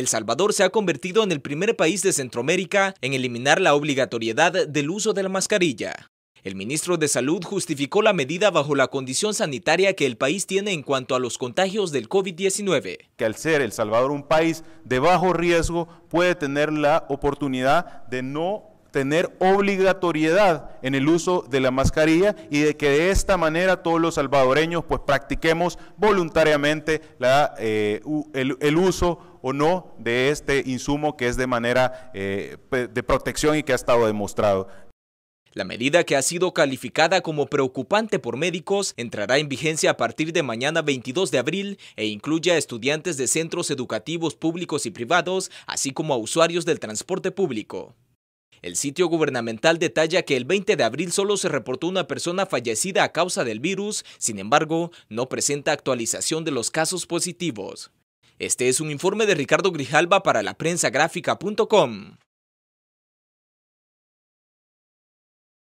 El Salvador se ha convertido en el primer país de Centroamérica en eliminar la obligatoriedad del uso de la mascarilla. El ministro de Salud justificó la medida bajo la condición sanitaria que el país tiene en cuanto a los contagios del COVID-19. Que al ser El Salvador un país de bajo riesgo, puede tener la oportunidad de no tener obligatoriedad en el uso de la mascarilla y de que de esta manera todos los salvadoreños pues practiquemos voluntariamente la, eh, el, el uso o no de este insumo que es de manera eh, de protección y que ha estado demostrado. La medida que ha sido calificada como preocupante por médicos entrará en vigencia a partir de mañana 22 de abril e incluye a estudiantes de centros educativos públicos y privados, así como a usuarios del transporte público. El sitio gubernamental detalla que el 20 de abril solo se reportó una persona fallecida a causa del virus, sin embargo, no presenta actualización de los casos positivos. Este es un informe de Ricardo Grijalba para la prensa gráfica.com.